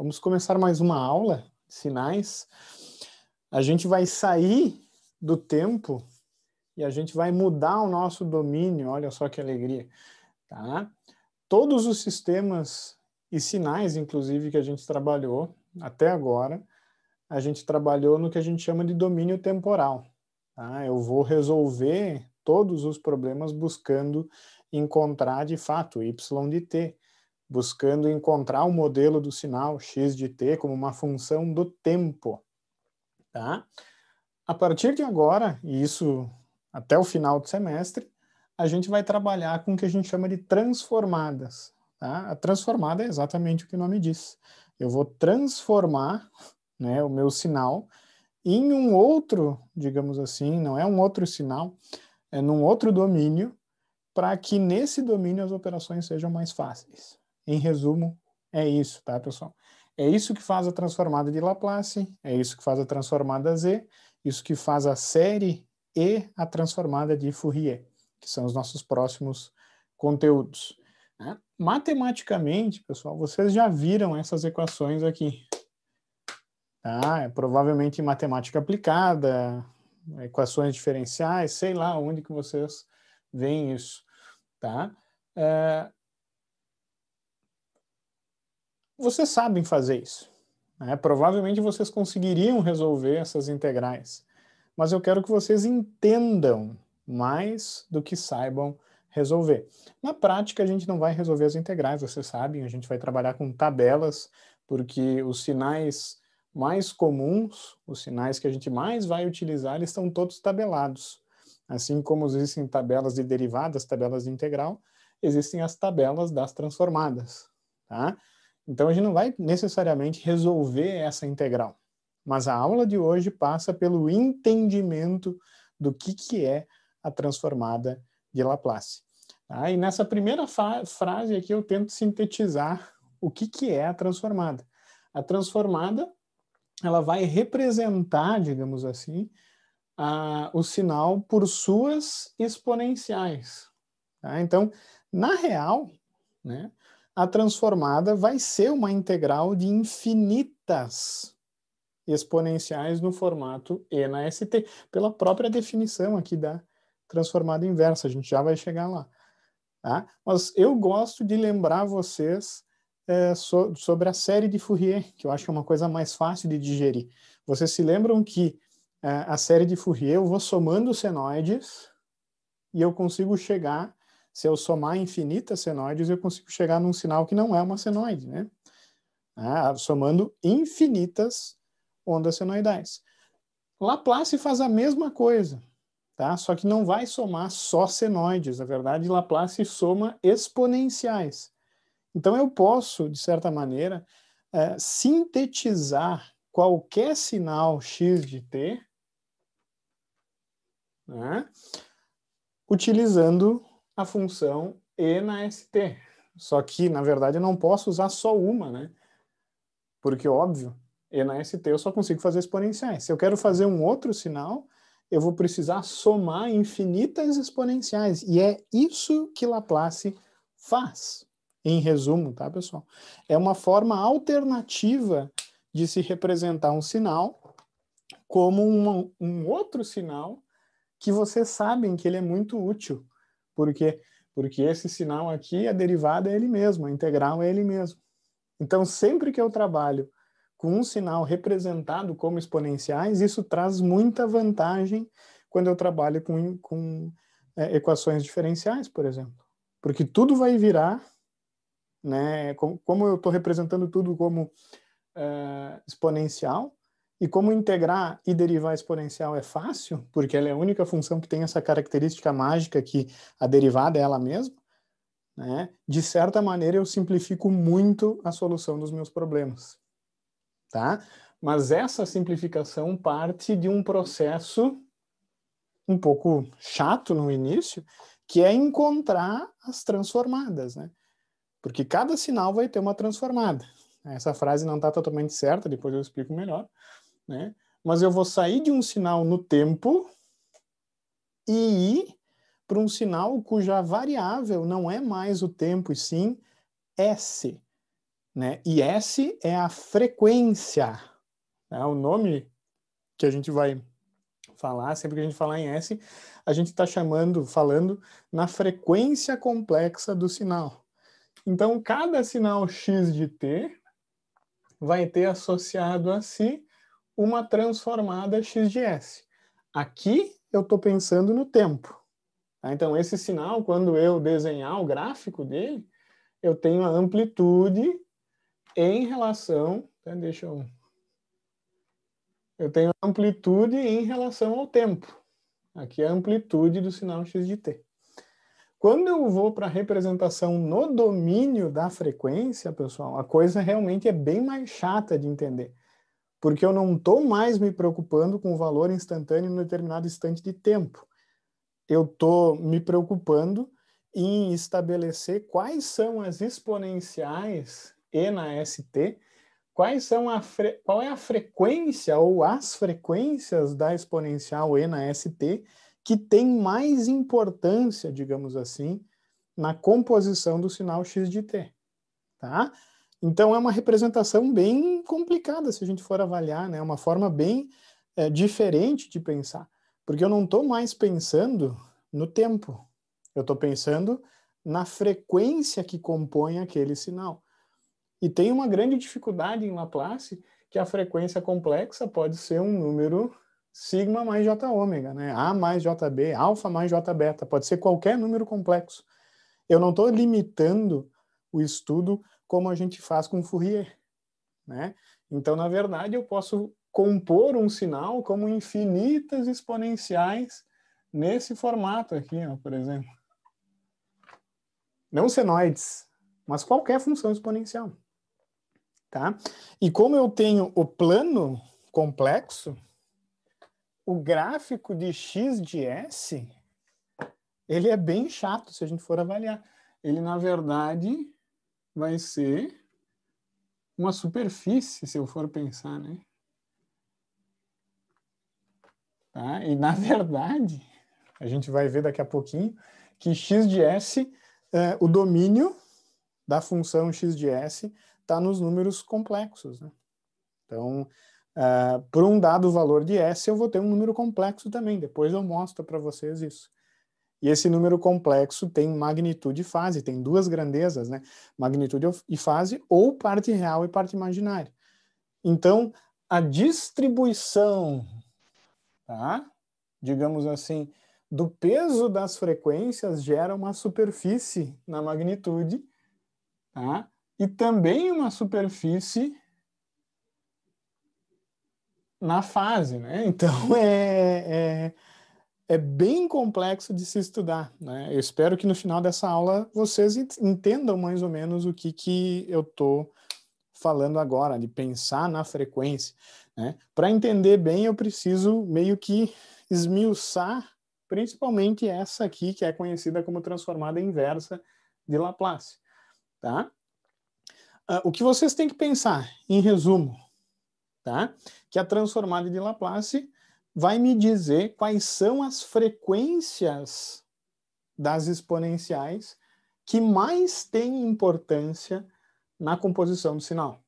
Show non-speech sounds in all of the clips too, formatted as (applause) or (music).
Vamos começar mais uma aula de sinais. A gente vai sair do tempo e a gente vai mudar o nosso domínio. Olha só que alegria, tá? Todos os sistemas e sinais, inclusive, que a gente trabalhou até agora, a gente trabalhou no que a gente chama de domínio temporal. Tá? Eu vou resolver todos os problemas buscando encontrar de fato y de t buscando encontrar o modelo do sinal x de t como uma função do tempo. Tá? A partir de agora, e isso até o final do semestre, a gente vai trabalhar com o que a gente chama de transformadas. Tá? A transformada é exatamente o que o nome diz. Eu vou transformar né, o meu sinal em um outro, digamos assim, não é um outro sinal, é num outro domínio, para que nesse domínio as operações sejam mais fáceis. Em resumo, é isso, tá, pessoal? É isso que faz a transformada de Laplace, é isso que faz a transformada Z, isso que faz a série e a transformada de Fourier, que são os nossos próximos conteúdos. Né? Matematicamente, pessoal, vocês já viram essas equações aqui. Tá? É provavelmente em matemática aplicada, equações diferenciais, sei lá onde que vocês veem isso. Tá? É, vocês sabem fazer isso. Né? Provavelmente vocês conseguiriam resolver essas integrais. Mas eu quero que vocês entendam mais do que saibam resolver. Na prática, a gente não vai resolver as integrais, vocês sabem, a gente vai trabalhar com tabelas, porque os sinais mais comuns, os sinais que a gente mais vai utilizar, eles estão todos tabelados. Assim como existem tabelas de derivadas, tabelas de integral, existem as tabelas das transformadas. Tá? Então a gente não vai necessariamente resolver essa integral, mas a aula de hoje passa pelo entendimento do que, que é a transformada de Laplace. Tá? E nessa primeira frase aqui eu tento sintetizar o que, que é a transformada. A transformada ela vai representar, digamos assim, a, o sinal por suas exponenciais. Tá? Então, na real, né, a transformada vai ser uma integral de infinitas exponenciais no formato e na ST, pela própria definição aqui da transformada inversa, a gente já vai chegar lá. Tá? Mas eu gosto de lembrar vocês é, so, sobre a série de Fourier, que eu acho é uma coisa mais fácil de digerir. Vocês se lembram que é, a série de Fourier eu vou somando senoides e eu consigo chegar se eu somar infinitas senoides, eu consigo chegar num sinal que não é uma senoide, né? Ah, somando infinitas ondas senoidais. Laplace faz a mesma coisa, tá? Só que não vai somar só senoides. Na verdade, Laplace soma exponenciais. Então, eu posso, de certa maneira, é, sintetizar qualquer sinal x de t né? utilizando a função e na ST. Só que, na verdade, eu não posso usar só uma, né? Porque, óbvio, e na ST eu só consigo fazer exponenciais. Se eu quero fazer um outro sinal, eu vou precisar somar infinitas exponenciais. E é isso que Laplace faz, em resumo, tá, pessoal? É uma forma alternativa de se representar um sinal como um, um outro sinal que vocês sabem que ele é muito útil porque porque esse sinal aqui, a derivada é ele mesmo, a integral é ele mesmo. Então, sempre que eu trabalho com um sinal representado como exponenciais, isso traz muita vantagem quando eu trabalho com, com é, equações diferenciais, por exemplo. Porque tudo vai virar, né, como, como eu estou representando tudo como uh, exponencial, e como integrar e derivar exponencial é fácil, porque ela é a única função que tem essa característica mágica que a derivada é ela mesma, né? de certa maneira eu simplifico muito a solução dos meus problemas. Tá? Mas essa simplificação parte de um processo um pouco chato no início, que é encontrar as transformadas. Né? Porque cada sinal vai ter uma transformada. Essa frase não está totalmente certa, depois eu explico melhor né? Mas eu vou sair de um sinal no tempo e ir para um sinal cuja variável não é mais o tempo e sim S, né? E S é a frequência. Né? O nome que a gente vai falar, sempre que a gente falar em S, a gente está chamando, falando na frequência complexa do sinal. Então, cada sinal x de t vai ter associado a si uma transformada x de s. Aqui eu estou pensando no tempo. Tá? Então, esse sinal, quando eu desenhar o gráfico dele, eu tenho a amplitude em relação... Né, deixa eu... Eu tenho amplitude em relação ao tempo. Aqui é a amplitude do sinal x de t. Quando eu vou para a representação no domínio da frequência, pessoal, a coisa realmente é bem mais chata de entender porque eu não estou mais me preocupando com o valor instantâneo em determinado instante de tempo. Eu estou me preocupando em estabelecer quais são as exponenciais e na ST, quais são a qual é a frequência ou as frequências da exponencial e na ST que tem mais importância, digamos assim, na composição do sinal x de t, tá? Então é uma representação bem complicada se a gente for avaliar, né? É uma forma bem é, diferente de pensar, porque eu não estou mais pensando no tempo, eu estou pensando na frequência que compõe aquele sinal. E tem uma grande dificuldade em Laplace que a frequência complexa pode ser um número sigma mais j ômega, né? A mais jb, alfa mais j beta, pode ser qualquer número complexo. Eu não estou limitando o estudo como a gente faz com Fourier, né? Então, na verdade, eu posso compor um sinal como infinitas exponenciais nesse formato aqui, ó, por exemplo. Não senoides, mas qualquer função exponencial. Tá? E como eu tenho o plano complexo, o gráfico de x de s, ele é bem chato se a gente for avaliar. Ele, na verdade, vai ser uma superfície, se eu for pensar, né? Tá? E, na (laughs) verdade, a gente vai ver daqui a pouquinho que x de s, é, o domínio da função x de s está nos números complexos. Né? Então, é, por um dado valor de s, eu vou ter um número complexo também. Depois eu mostro para vocês isso. E esse número complexo tem magnitude e fase, tem duas grandezas, né? Magnitude e fase, ou parte real e parte imaginária. Então, a distribuição, tá? digamos assim, do peso das frequências gera uma superfície na magnitude, tá? e também uma superfície na fase. Né? Então, (laughs) é, é é bem complexo de se estudar. Né? Eu espero que no final dessa aula vocês entendam mais ou menos o que, que eu estou falando agora, de pensar na frequência. Né? Para entender bem, eu preciso meio que esmiuçar, principalmente essa aqui, que é conhecida como transformada inversa de Laplace. Tá? Uh, o que vocês têm que pensar, em resumo, tá? que a transformada de Laplace vai me dizer quais são as frequências das exponenciais que mais têm importância na composição do sinal.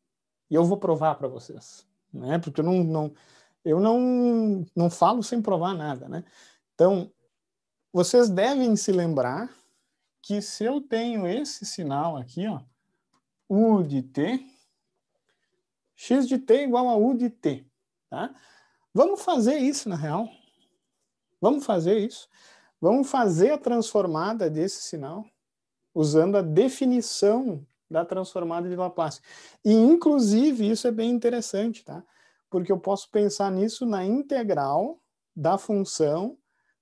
E eu vou provar para vocês, né? Porque eu não, não, eu não, não falo sem provar nada, né? Então, vocês devem se lembrar que se eu tenho esse sinal aqui, ó, U de t, x de t igual a U de t, tá? Vamos fazer isso, na real. Vamos fazer isso. Vamos fazer a transformada desse sinal usando a definição da transformada de Laplace. E, inclusive, isso é bem interessante, tá? Porque eu posso pensar nisso na integral da função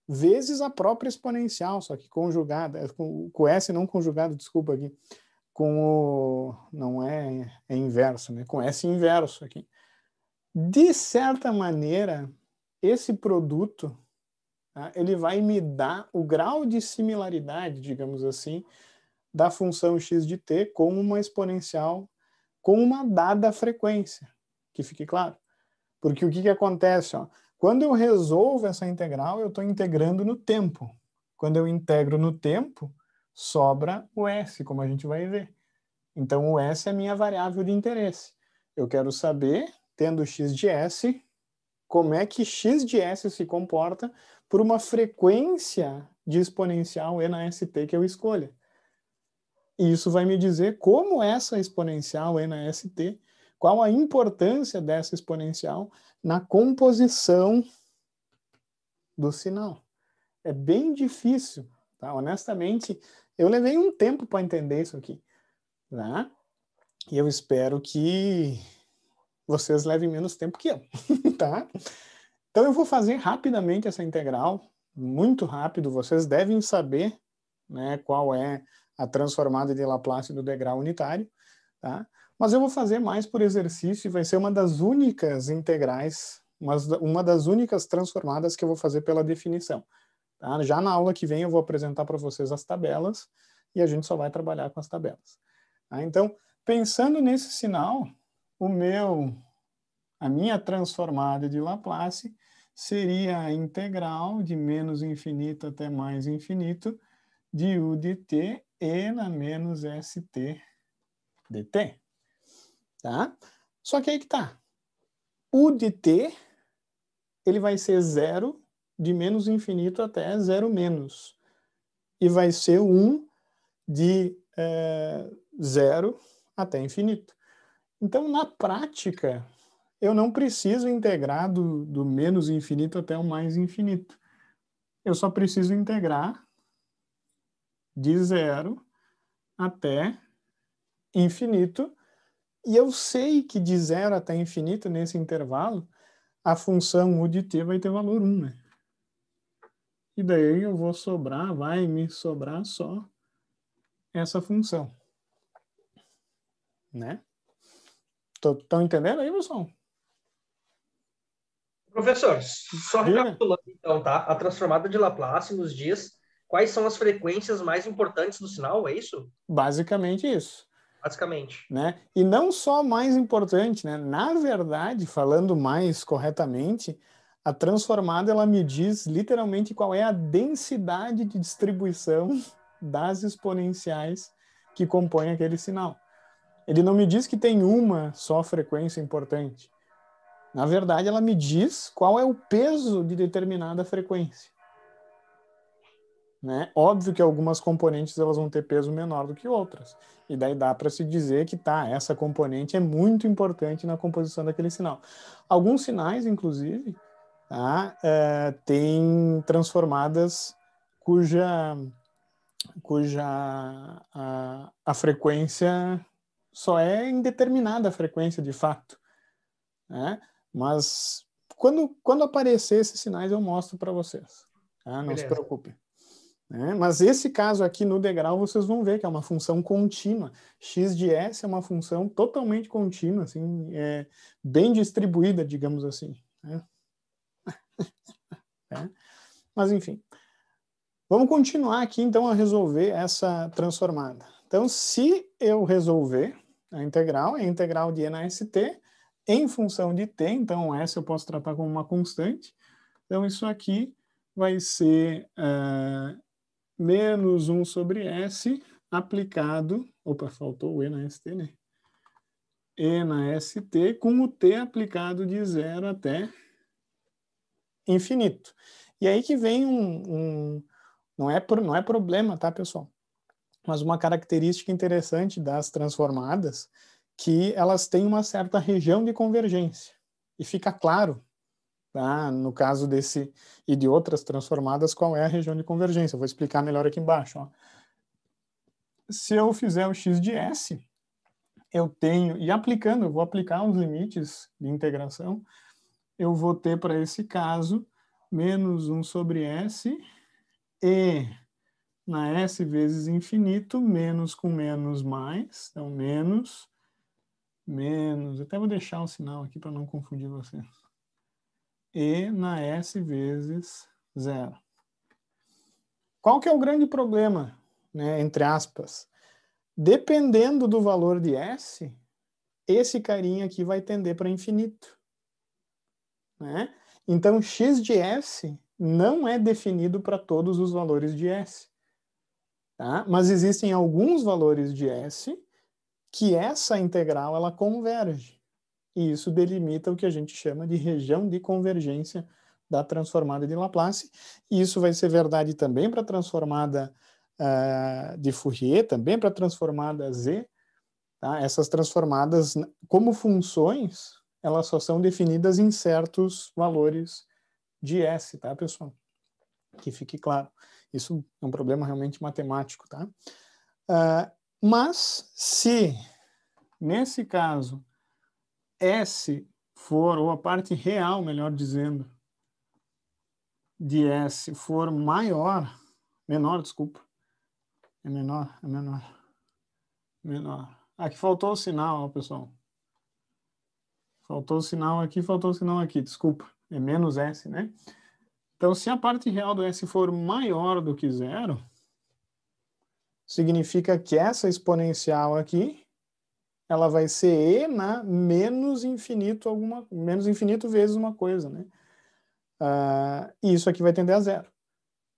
vezes a própria exponencial, só que conjugada, é, com, com S não conjugado, desculpa aqui, com o... não é, é inverso, né? Com S inverso aqui. De certa maneira, esse produto tá, ele vai me dar o grau de similaridade, digamos assim, da função x de t com uma exponencial com uma dada frequência, que fique claro. Porque o que, que acontece? Ó, quando eu resolvo essa integral, eu estou integrando no tempo. Quando eu integro no tempo, sobra o s, como a gente vai ver. Então, o s é a minha variável de interesse. Eu quero saber tendo x de s, como é que x de s se comporta por uma frequência de exponencial e na st que eu escolha. E isso vai me dizer como essa exponencial e na st, qual a importância dessa exponencial na composição do sinal. É bem difícil, tá? honestamente, eu levei um tempo para entender isso aqui, tá? E eu espero que vocês levem menos tempo que eu, (laughs) tá? Então eu vou fazer rapidamente essa integral, muito rápido, vocês devem saber né, qual é a transformada de Laplace do degrau unitário, tá? Mas eu vou fazer mais por exercício e vai ser uma das únicas integrais, uma das únicas transformadas que eu vou fazer pela definição. Tá? Já na aula que vem eu vou apresentar para vocês as tabelas e a gente só vai trabalhar com as tabelas. Tá? Então, pensando nesse sinal, o meu, a minha transformada de Laplace seria a integral de menos infinito até mais infinito de u de t e na menos st dt. Tá? Só que aí que tá. U de t ele vai ser zero de menos infinito até zero menos. E vai ser 1 um de é, zero até infinito. Então, na prática, eu não preciso integrar do, do menos infinito até o mais infinito. Eu só preciso integrar de zero até infinito. E eu sei que de zero até infinito, nesse intervalo, a função u de t vai ter valor 1, né? E daí eu vou sobrar, vai me sobrar só essa função, né? Estão entendendo aí, Wilson? Professor, só né? recapitulando então, tá? A transformada de Laplace nos diz quais são as frequências mais importantes do sinal, é isso? Basicamente isso. Basicamente. Né? E não só mais importante, né? Na verdade, falando mais corretamente, a transformada ela me diz literalmente qual é a densidade de distribuição (laughs) das exponenciais que compõem aquele sinal ele não me diz que tem uma só frequência importante. Na verdade, ela me diz qual é o peso de determinada frequência. Né? Óbvio que algumas componentes elas vão ter peso menor do que outras. E daí dá para se dizer que tá, essa componente é muito importante na composição daquele sinal. Alguns sinais, inclusive, tá, é, têm transformadas cuja, cuja a, a frequência só é em determinada frequência de fato. Né? Mas quando, quando aparecer esses sinais, eu mostro para vocês. Tá? Não Beleza. se preocupe. Né? Mas esse caso aqui no degrau, vocês vão ver que é uma função contínua. x de s é uma função totalmente contínua, assim, é, bem distribuída, digamos assim. Né? (laughs) é. Mas, enfim. Vamos continuar aqui, então, a resolver essa transformada. Então, se eu resolver a integral, é a integral de e na st em função de t, então s eu posso tratar como uma constante. Então, isso aqui vai ser uh, menos 1 sobre s aplicado, opa, faltou o e na st, né? e na st com o t aplicado de zero até infinito. E aí que vem um, um não é, não é problema, tá, pessoal? mas uma característica interessante das transformadas que elas têm uma certa região de convergência. E fica claro, tá, no caso desse e de outras transformadas, qual é a região de convergência. Eu vou explicar melhor aqui embaixo. Ó. Se eu fizer o x de s, eu tenho, e aplicando, eu vou aplicar os limites de integração, eu vou ter para esse caso menos 1 sobre s e na né? S vezes infinito, menos com menos mais, então menos, menos, até vou deixar o um sinal aqui para não confundir vocês, e na S vezes zero. Qual que é o grande problema, né, entre aspas? Dependendo do valor de S, esse carinha aqui vai tender para infinito. Né? Então, x de S não é definido para todos os valores de S. Tá? Mas existem alguns valores de S que essa integral ela converge. E isso delimita o que a gente chama de região de convergência da transformada de Laplace. E isso vai ser verdade também para a transformada uh, de Fourier, também para a transformada Z. Tá? Essas transformadas, como funções, elas só são definidas em certos valores de S, tá, pessoal? Que fique claro. Isso é um problema realmente matemático, tá? Uh, mas se, nesse caso, S for, ou a parte real, melhor dizendo, de S for maior, menor, desculpa, é menor, é menor, menor. Aqui faltou o sinal, ó, pessoal. Faltou o sinal aqui, faltou o sinal aqui, desculpa. É menos S, né? Então, se a parte real do S for maior do que zero, significa que essa exponencial aqui, ela vai ser E na menos infinito, alguma, menos infinito vezes uma coisa, né? Uh, e isso aqui vai tender a zero.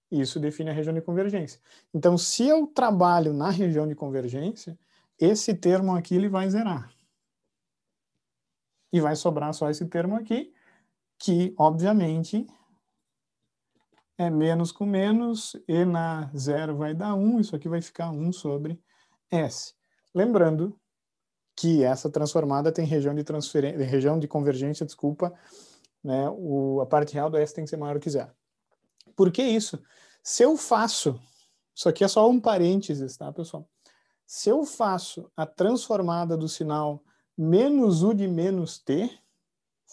Isso define a região de convergência. Então, se eu trabalho na região de convergência, esse termo aqui ele vai zerar. E vai sobrar só esse termo aqui, que, obviamente, é menos com menos, e na zero vai dar 1, isso aqui vai ficar 1 sobre S. Lembrando que essa transformada tem região de transferência, região de convergência, desculpa, né, o, a parte real do S tem que ser maior que zero. Por que isso? Se eu faço, isso aqui é só um parênteses, tá, pessoal? Se eu faço a transformada do sinal menos U de menos T,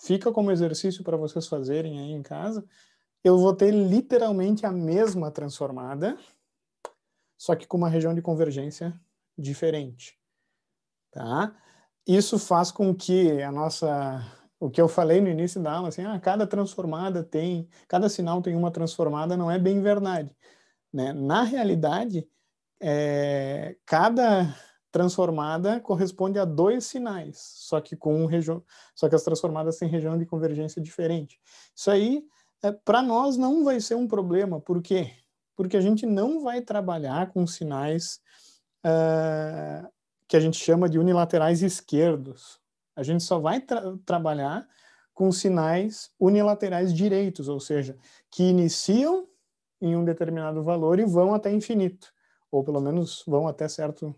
fica como exercício para vocês fazerem aí em casa, eu vou ter literalmente a mesma transformada, só que com uma região de convergência diferente. Tá? Isso faz com que a nossa o que eu falei no início da aula, assim, ah, cada transformada tem, cada sinal tem uma transformada, não é bem verdade. Né? Na realidade, é, cada transformada corresponde a dois sinais, só que com um região, só que as transformadas têm região de convergência diferente. Isso aí é, para nós não vai ser um problema. Por quê? Porque a gente não vai trabalhar com sinais uh, que a gente chama de unilaterais esquerdos. A gente só vai tra trabalhar com sinais unilaterais direitos, ou seja, que iniciam em um determinado valor e vão até infinito, ou pelo menos vão até certo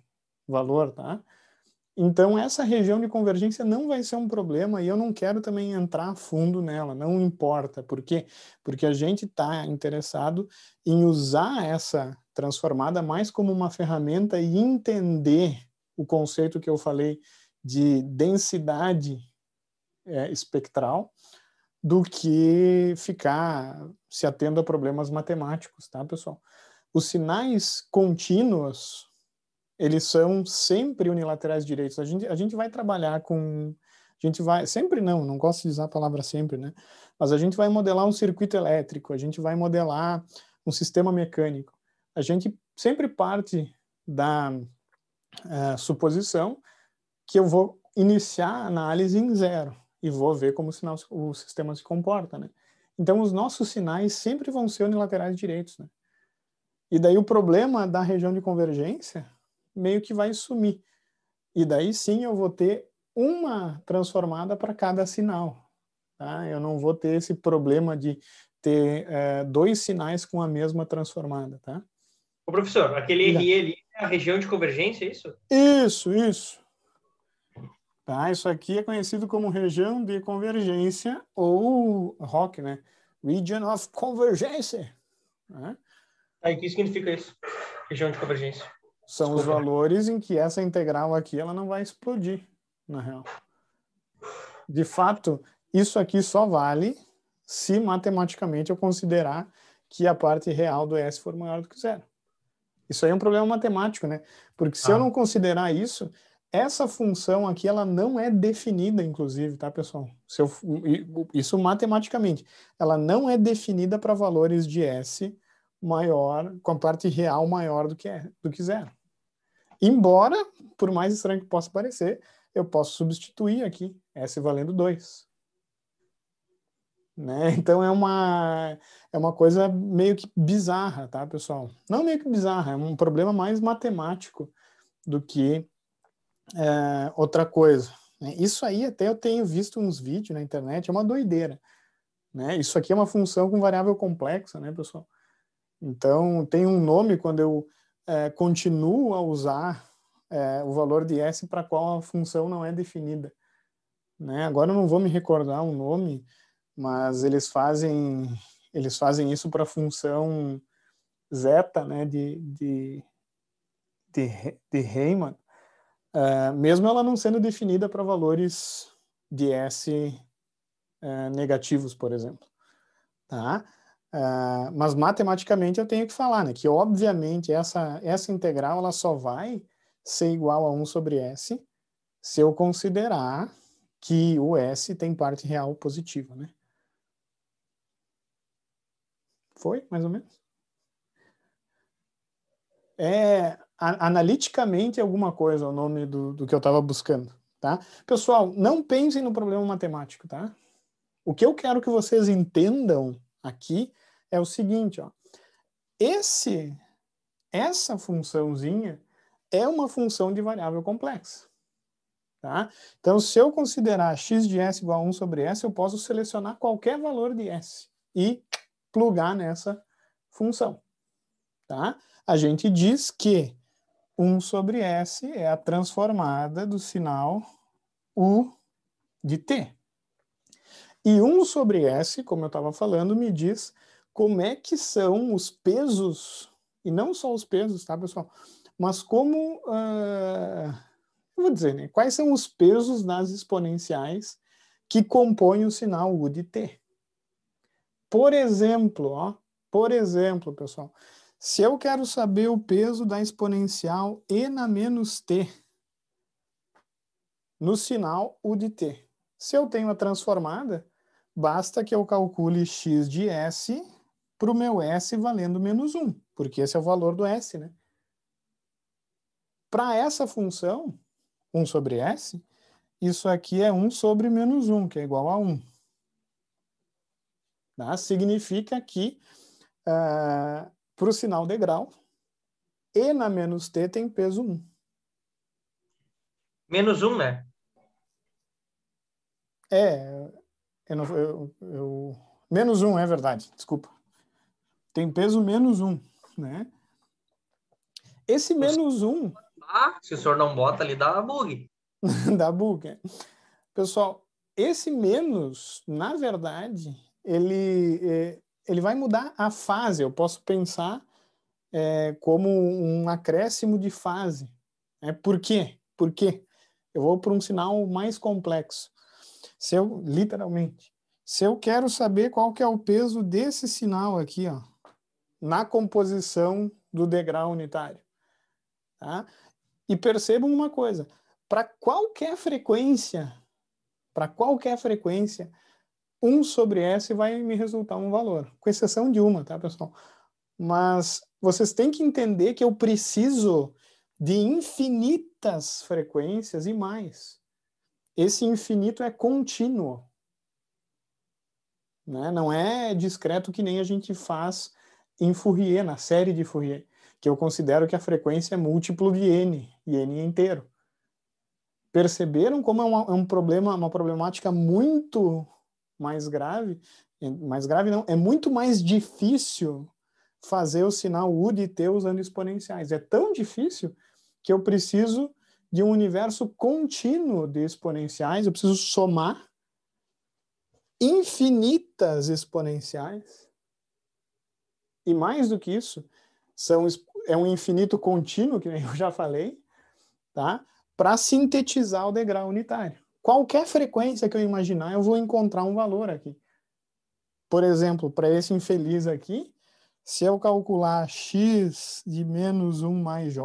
valor, tá? Então, essa região de convergência não vai ser um problema e eu não quero também entrar a fundo nela, não importa. Por quê? Porque a gente está interessado em usar essa transformada mais como uma ferramenta e entender o conceito que eu falei de densidade é, espectral do que ficar se atendo a problemas matemáticos, tá, pessoal? Os sinais contínuos eles são sempre unilaterais direitos. A gente, a gente vai trabalhar com. A gente vai. Sempre não, não gosto de usar a palavra sempre, né? Mas a gente vai modelar um circuito elétrico, a gente vai modelar um sistema mecânico. A gente sempre parte da uh, suposição que eu vou iniciar a análise em zero e vou ver como o, sinal, o sistema se comporta, né? Então, os nossos sinais sempre vão ser unilaterais direitos, né? E daí o problema da região de convergência meio que vai sumir. E daí sim eu vou ter uma transformada para cada sinal. Tá? Eu não vou ter esse problema de ter é, dois sinais com a mesma transformada. Tá? Ô, professor, aquele RE ali é a região de convergência, é isso? Isso, isso. Tá, isso aqui é conhecido como região de convergência ou ROC, né? Region of Convergência. Né? Aí, tá, o que significa isso? Região de convergência. São os valores em que essa integral aqui ela não vai explodir, na real. De fato, isso aqui só vale se matematicamente eu considerar que a parte real do S for maior do que zero. Isso aí é um problema matemático, né? Porque se ah. eu não considerar isso, essa função aqui ela não é definida, inclusive, tá, pessoal? Eu, isso matematicamente. Ela não é definida para valores de S maior, com a parte real maior do que, do que zero. Embora, por mais estranho que possa parecer, eu posso substituir aqui S valendo 2. Né? (laughs) Então é uma, é uma coisa meio que bizarra, tá, pessoal? Não meio que bizarra, é um problema mais matemático do que é, outra coisa. Né? Isso aí até eu tenho visto uns vídeos na internet, é uma doideira. Né? Isso aqui é uma função com variável complexa, né, pessoal? Então tem um nome quando eu é, continuo a usar é, o valor de S para qual a função não é definida. Né? Agora eu não vou me recordar o nome, mas eles fazem eles fazem isso para a função zeta né, de, de, de, de Riemann, é, mesmo ela não sendo definida para valores de S é, negativos, por exemplo. Tá? Uh, mas matematicamente eu tenho que falar, né? Que obviamente essa, essa integral ela só vai ser igual a 1 sobre S se eu considerar que o S tem parte real positiva, né? Foi, mais ou menos? É, a, analiticamente alguma coisa o nome do, do que eu estava buscando, tá? Pessoal, não pensem no problema matemático, tá? O que eu quero que vocês entendam aqui é o seguinte, ó. Esse, essa funçãozinha é uma função de variável complexa. Tá? Então, se eu considerar x de s igual a 1 sobre s, eu posso selecionar qualquer valor de s e plugar nessa função. Tá? A gente diz que 1 sobre s é a transformada do sinal u de t. E 1 sobre S, como eu estava falando, me diz como é que são os pesos, e não só os pesos, tá, pessoal? Mas como, uh, eu vou dizer, né? quais são os pesos das exponenciais que compõem o sinal U de T. Por exemplo, ó, por exemplo, pessoal, se eu quero saber o peso da exponencial e na menos t no sinal U de t, se eu tenho a transformada, basta que eu calcule x de s para o meu s valendo menos 1, porque esse é o valor do s, né? Para essa função, 1 sobre s, isso aqui é 1 sobre menos 1, que é igual a 1. Tá? Significa que uh, ah, para o sinal degrau, e na menos t tem peso 1. Menos 1, né? É, eu não, eu, eu, menos um, é verdade, desculpa. Tem peso menos um, né? Esse menos um. Ah, se o senhor não bota ali, dá bug. (laughs) dá bug. É. Pessoal, esse menos, na verdade, ele, é, ele vai mudar a fase. Eu posso pensar é, como um acréscimo de fase. É, por quê? Por quê? Eu vou para um sinal mais complexo. Se eu, literalmente, se eu quero saber qual que é o peso desse sinal aqui, ó, na composição do degrau unitário. Tá? E percebam uma coisa, para qualquer frequência, para qualquer frequência, 1 sobre S vai me resultar um valor, com exceção de uma, tá, pessoal? Mas vocês têm que entender que eu preciso de infinitas frequências e mais esse infinito é contínuo. Né? Não é discreto que nem a gente faz em Fourier, na série de Fourier, que eu considero que a frequência é múltiplo de n, e n é inteiro. Perceberam como é, uma, é um problema, uma problemática muito mais grave? É, mais grave não, é muito mais difícil fazer o sinal U de T usando exponenciais. É tão difícil que eu preciso de um universo contínuo de exponenciais, eu preciso somar infinitas exponenciais. E mais do que isso, são, é um infinito contínuo, que (laughs) eu já falei, tá? para sintetizar o degrau unitário. Qualquer frequência que eu imaginar, eu vou encontrar um valor aqui. Por exemplo, para esse infeliz aqui, se eu calcular x de menos 1 mais j,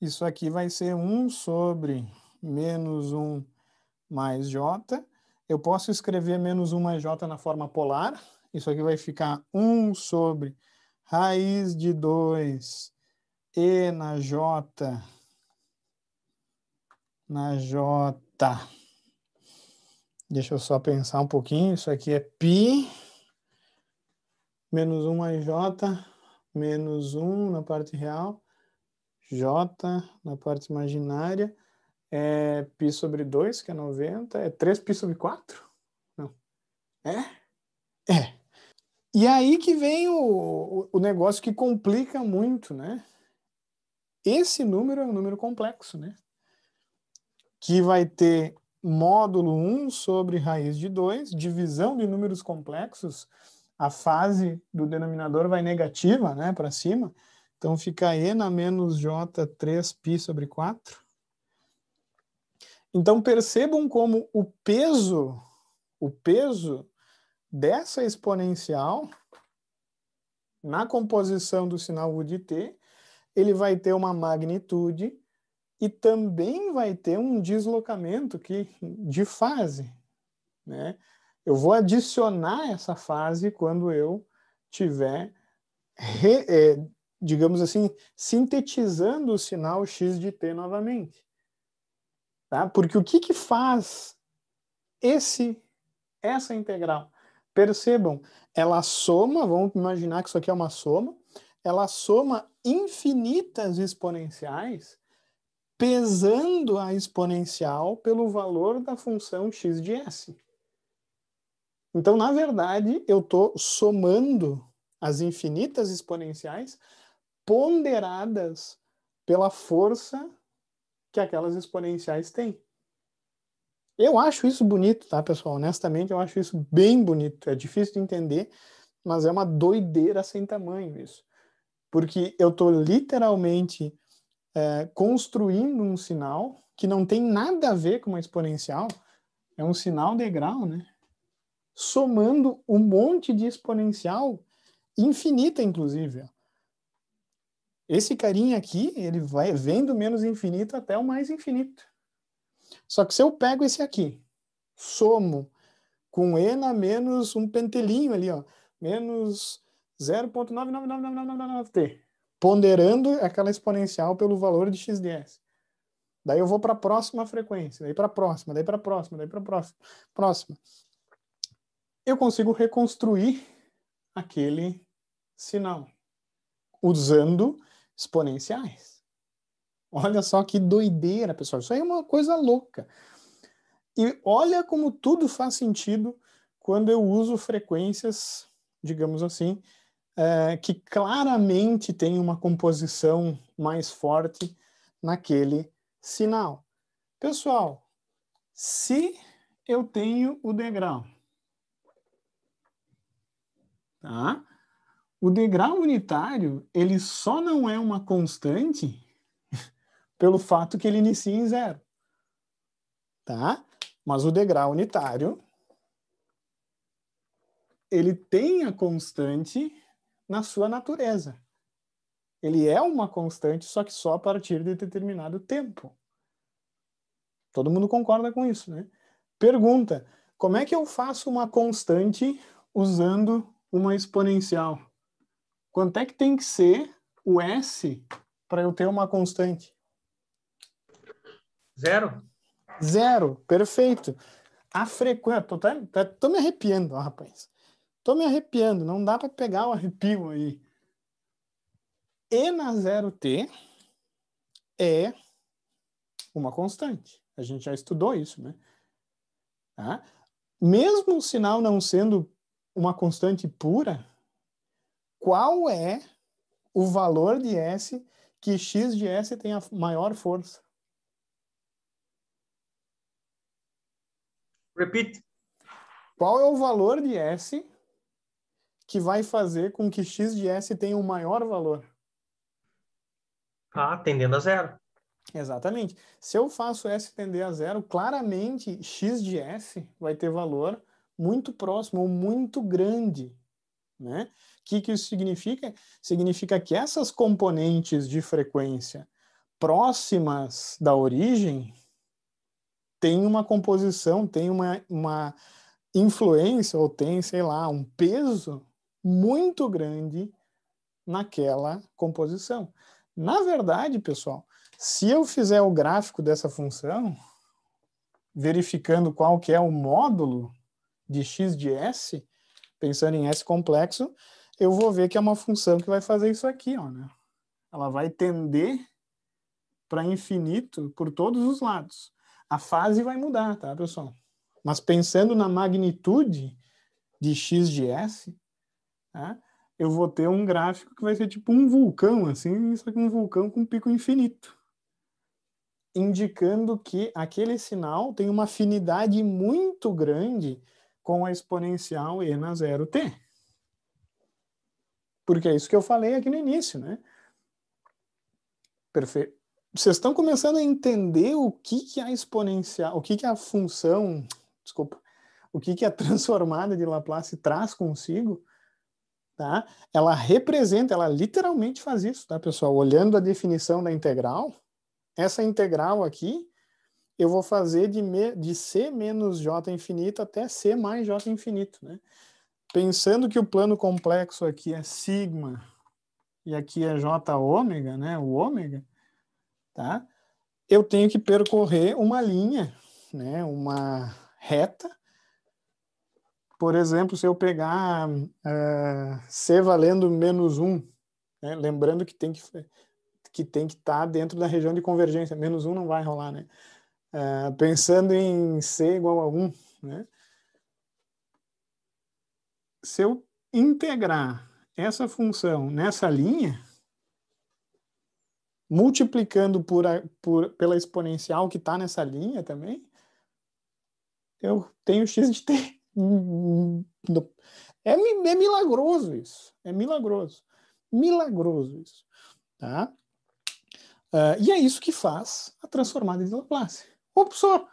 isso aqui vai ser 1 sobre menos 1 mais J. Eu posso escrever menos 1 mais J na forma polar. Isso aqui vai ficar 1 sobre raiz de 2 e na J, na J. Deixa eu só pensar um pouquinho. Isso aqui é π menos 1 mais J menos 1 na parte real J na parte imaginária é π sobre 2, que é 90, é 3π sobre 4? Não. É? É. E aí que vem o, o negócio que complica muito, né? Esse número é um número complexo, né? Que vai ter módulo 1 sobre raiz de 2, divisão de números complexos, a fase do denominador vai negativa, né, para cima. Então fica E na menos J3π sobre 4. Então percebam como o peso, o peso dessa exponencial na composição do sinal U de T, ele vai ter uma magnitude e também vai ter um deslocamento que, de fase. Né? Eu vou adicionar essa fase quando eu tiver re, é, digamos assim, sintetizando o sinal x de t novamente. Tá? Porque o que, que faz esse essa integral? Percebam, ela soma, vamos imaginar que isso aqui é uma soma, ela soma infinitas exponenciais, pesando a exponencial pelo valor da função x de s. Então, na verdade, eu estou somando as infinitas exponenciais ponderadas pela força que aquelas exponenciais têm. Eu acho isso bonito, tá, pessoal? Honestamente, eu acho isso bem bonito. É difícil de entender, mas é uma doideira sem tamanho isso. Porque eu estou literalmente é, construindo um sinal que não tem nada a ver com uma exponencial, é um sinal degrau, né? Somando um monte de exponencial infinita, inclusive. Esse carinha aqui, ele vai vendo menos infinito até o mais infinito. Só que se eu pego esse aqui, somo com e na menos um pentelinho ali, ó, menos 0.999999t, ponderando aquela exponencial pelo valor de x ds. Daí eu vou para a próxima frequência, daí para a próxima, daí para a próxima, daí para a próxima, próxima. Eu consigo reconstruir aquele sinal usando exponenciais. Olha só que doideira, pessoal. Isso aí é uma coisa louca. E olha como tudo faz sentido quando eu uso frequências, digamos assim, é, que claramente tem uma composição mais forte naquele sinal. Pessoal, se eu tenho o degrau, tá? o degrau unitário ele só não é uma constante (laughs) pelo fato que ele inicia em zero. Tá? Mas o degrau unitário ele tem a constante na sua natureza. Ele é uma constante, só que só a partir de determinado tempo. Todo mundo concorda com isso, né? Pergunta: como é que eu faço uma constante usando uma exponencial? Quanto é que tem que ser o S para eu ter uma constante? Zero. Zero, perfeito. A frequência. Tô, tá, tô me arrepiando, ó, rapaz. Tô me arrepiando, não dá para pegar o arrepio aí. E na zero t é uma constante. A gente já estudou isso, né? Tá? Mesmo o sinal não sendo uma constante pura, qual é o valor de S que X de S tem a maior força? Repeat. Qual é o valor de S que vai fazer com que X de S tenha um maior valor? Ah, tendendo a zero. Exatamente. Se eu faço S tender a zero, claramente X de S vai ter valor muito próximo ou muito grande. Né? que, que isso significa? Significa que essas componentes de frequência próximas da origem têm uma composição, têm uma, uma influência ou tem, sei lá, um peso muito grande naquela composição. Na verdade, pessoal, se eu fizer o gráfico dessa função, verificando qual que é o módulo de x de s, pensando em s complexo, eu vou ver que é uma função que vai fazer isso aqui, ó, né? Ela vai tender para infinito por todos os lados. A fase vai mudar, tá, pessoal? Mas pensando na magnitude de x de s, né, eu vou ter um gráfico que vai ser tipo um vulcão, assim, só que um vulcão com pico infinito. Indicando que aquele sinal tem uma afinidade muito grande com a exponencial e na zero t. Porque é isso que eu falei aqui no início, né? Perfeito. Vocês estão começando a entender o que, que é a exponencial, o que, que é a função, desculpa, o que, que a é transformada de Laplace traz consigo, tá? Ela representa, ela literalmente faz isso, tá, pessoal? Olhando a definição da integral, essa integral aqui, eu vou fazer de, me, de C menos J infinito até C mais J infinito, né? pensando que o plano complexo aqui é sigma e aqui é j ômega, né, o ômega, tá? Eu tenho que percorrer uma linha, né, uma reta. Por exemplo, se eu pegar uh, c valendo menos 1, né, lembrando que tem que que tem que estar tá dentro da região de convergência, menos 1 não vai rolar, né? Uh, pensando em c igual a 1, né? se eu integrar essa função nessa linha, multiplicando por, a, por pela exponencial que está nessa linha também, eu tenho x de t. É, é milagroso isso. É milagroso. Milagroso isso. Tá? Uh, e é isso que faz a transformada de Laplace. Ô, professor,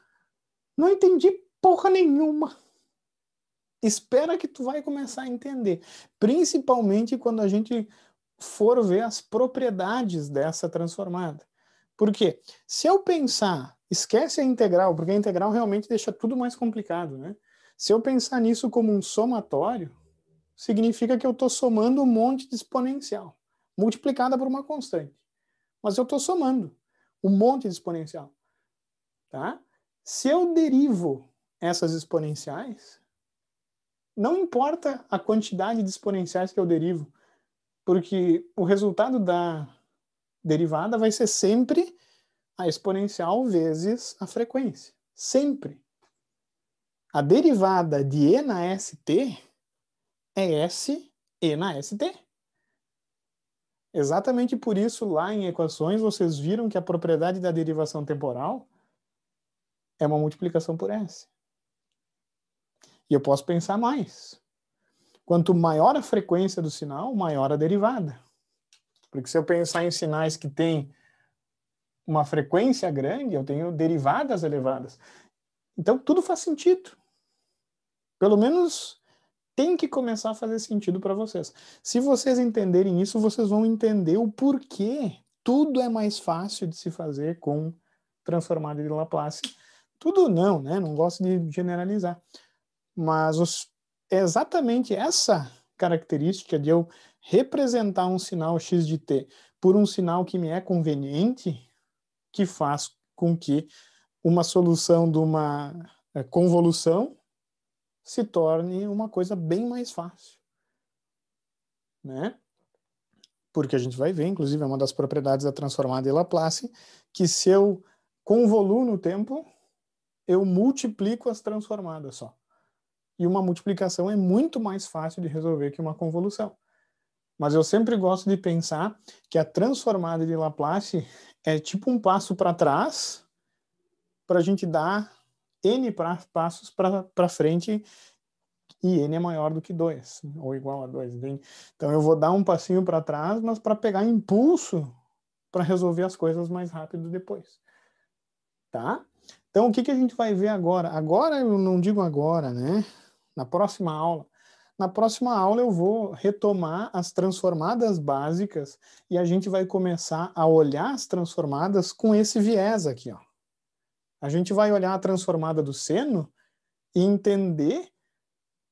não entendi porra nenhuma espera que tu vai começar a entender, principalmente quando a gente for ver as propriedades dessa transformada. Por quê? Se eu pensar, esquece a integral, porque a integral realmente deixa tudo mais complicado, né? Se eu pensar nisso como um somatório, significa que eu estou somando um monte de exponencial, multiplicada por uma constante. Mas eu estou somando um monte de exponencial. Tá? Se eu derivo essas exponenciais, não importa a quantidade de exponenciais que eu derivo, porque o resultado da derivada vai ser sempre a exponencial vezes a frequência. Sempre. A derivada de E na ST é S E na ST. Exatamente por isso, lá em equações, vocês viram que a propriedade da derivação temporal é uma multiplicação por S. E eu posso pensar mais. Quanto maior a frequência do sinal, maior a derivada. Porque se eu pensar em sinais que têm uma frequência grande, eu tenho derivadas elevadas. Então tudo faz sentido. Pelo menos tem que começar a fazer sentido para vocês. Se vocês entenderem isso, vocês vão entender o porquê tudo é mais fácil de se fazer com transformada de Laplace. Tudo não, né? Não gosto de generalizar. Mas os, é exatamente essa característica de eu representar um sinal x de t por um sinal que me é conveniente que faz com que uma solução de uma é, convolução se torne uma coisa bem mais fácil, né? Porque a gente vai ver, inclusive, é uma das propriedades da transformada de Laplace, que se eu convoluo no tempo, eu multiplico as transformadas só e uma multiplicação é muito mais fácil de resolver que uma convolução. Mas eu sempre gosto de pensar que a transformada de Laplace é tipo um passo para trás para a gente dar n passos para frente e n é maior do que 2, ou igual a 2. Então eu vou dar um passinho para trás, mas para pegar impulso para resolver as coisas mais rápido depois. Tá? Então o que, que a gente vai ver agora? Agora eu não digo agora, né? na próxima aula. Na próxima aula eu vou retomar as transformadas básicas e a gente vai começar a olhar as transformadas com esse viés aqui, ó. A gente vai olhar a transformada do seno e entender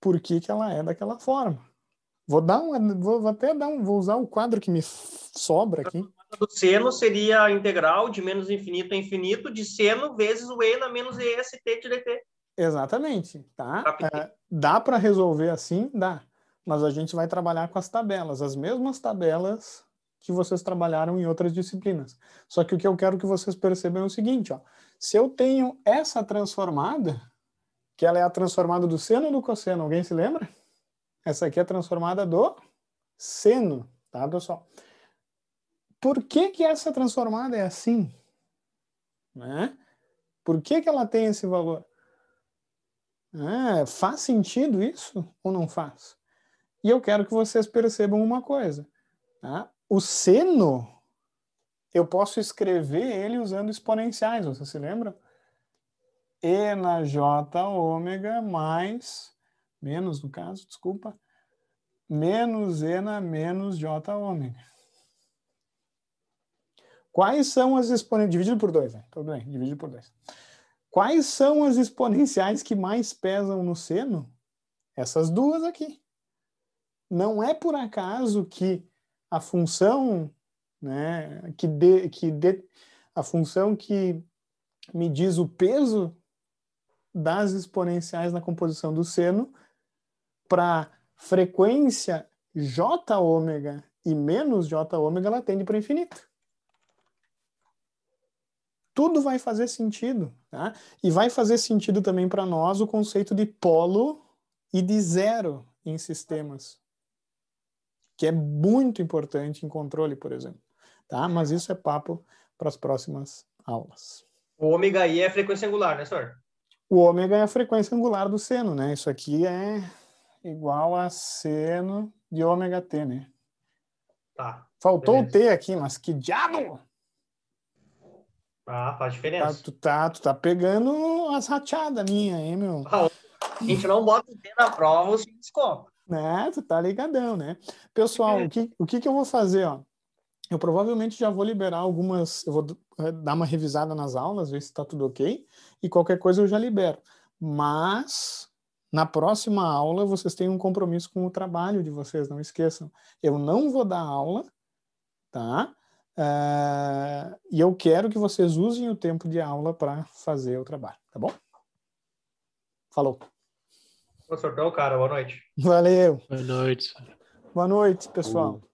por que, que ela é daquela forma. Vou dar um, vou até dar um, vou usar o quadro que me sobra aqui. Do seno seria a integral de menos infinito a infinito de seno vezes o e na menos est de dt. Exatamente, tá? É, Dá para resolver assim? Dá. Mas a gente vai trabalhar com as tabelas, as mesmas tabelas que vocês trabalharam em outras disciplinas. Só que o que eu quero que vocês percebam é o seguinte, ó. Se eu tenho essa transformada, que ela é a transformada do seno ou do cosseno, alguém se lembra? Essa aqui é a transformada do seno, tá, pessoal? Por que que essa transformada é assim? Né? Por que que ela tem esse valor? Ah, faz sentido isso ou não faz? E eu quero que vocês percebam uma coisa. Tá? O seno, eu posso escrever ele usando exponenciais, vocês se lembram? E na J ômega mais, menos no caso, desculpa, menos E na menos J ômega. Quais são as exponências? Dividido por 2, né? Tudo bem, dividido por 2. Quais são as exponenciais que mais pesam no seno? Essas duas aqui. Não é por acaso que a função, né, que, de, que de, a função que me diz o peso das exponenciais na composição do seno para frequência j ômega e menos j ômega ela tende para infinito tudo vai fazer sentido. Tá? E vai fazer sentido também para nós o conceito de polo e de zero em sistemas, que é muito importante em controle, por exemplo. Tá? Mas isso é papo para as próximas aulas. O ômega é a frequência angular, né, senhor? O ômega é a frequência angular do seno, né? Isso aqui é igual a seno de ômega t, né? Tá. Faltou beleza. o t aqui, mas que diabo! Ah, faz tá, diferença. Tá, tu, tá, tu tá pegando as rateadas minhas, hein, meu? Ah, a gente não bota o dedo na prova você desconto. Né? Tu tá ligadão, né? Pessoal, o, que, o que que eu vou fazer, ó? Eu provavelmente já vou liberar algumas, eu vou eh, dar uma revisada nas aulas, ver se tá tudo ok, e qualquer coisa eu já libero. Mas na próxima aula vocês têm um compromisso com o trabalho de vocês, não esqueçam. Eu não vou dar aula, tá? Uh, e eu quero que vocês usem o tempo de aula para fazer o trabalho, tá bom? Falou. Professor Del, cara, boa noite. Valeu. Boa noite. Boa noite, pessoal.